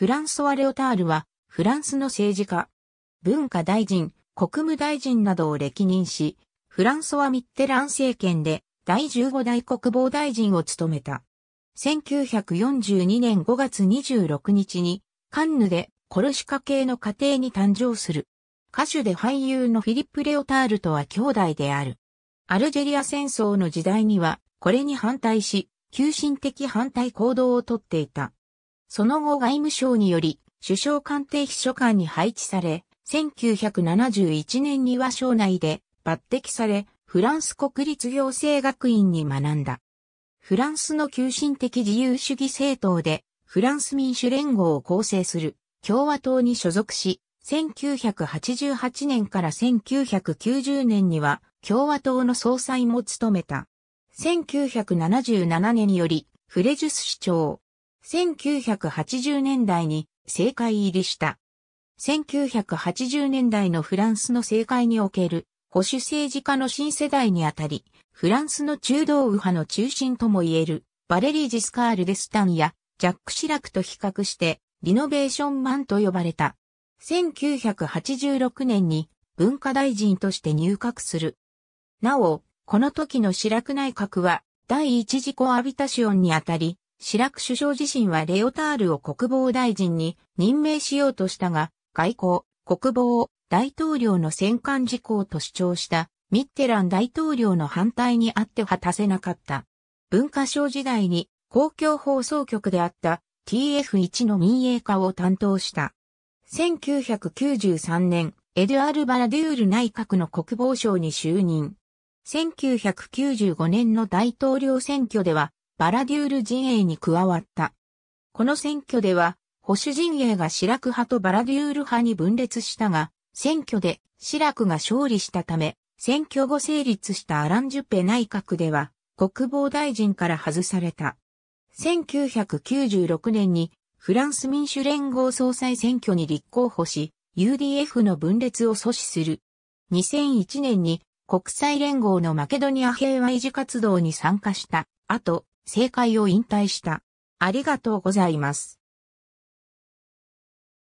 フランソワ・レオタールは、フランスの政治家、文化大臣、国務大臣などを歴任し、フランソワ・ミッテラン政権で第15代国防大臣を務めた。1942年5月26日に、カンヌでコルシカ系の家庭に誕生する。歌手で俳優のフィリップ・レオタールとは兄弟である。アルジェリア戦争の時代には、これに反対し、急進的反対行動をとっていた。その後外務省により、首相官邸秘書官に配置され、1971年には省内で抜擢され、フランス国立行政学院に学んだ。フランスの急進的自由主義政党で、フランス民主連合を構成する共和党に所属し、1988年から1990年には共和党の総裁も務めた。1977年により、フレジュス市長、1980年代に政界入りした。1980年代のフランスの政界における保守政治家の新世代にあたり、フランスの中道右派の中心とも言えるバレリー・ジスカール・デスタンやジャック・シラクと比較してリノベーションマンと呼ばれた。1986年に文化大臣として入閣する。なお、この時のシラク内閣は第一次コアビタシオンにあたり、シラク首相自身はレオタールを国防大臣に任命しようとしたが、外交、国防、大統領の戦艦事項と主張したミッテラン大統領の反対にあって果たせなかった。文化省時代に公共放送局であった TF1 の民営化を担当した。1993年、エドゥアル・バラデュール内閣の国防省に就任。1995年の大統領選挙ではバラデュール陣営に加わった。この選挙では、保守陣営がシラク派とバラデュール派に分裂したが、選挙でシラクが勝利したため、選挙後成立したアラン・ジュペ内閣では、国防大臣から外された。1996年にフランス民主連合総裁選挙に立候補し、UDF の分裂を阻止する。2001年に国際連合のマケドニア平和維持活動に参加した後、政界を引退した。ありがとうございます。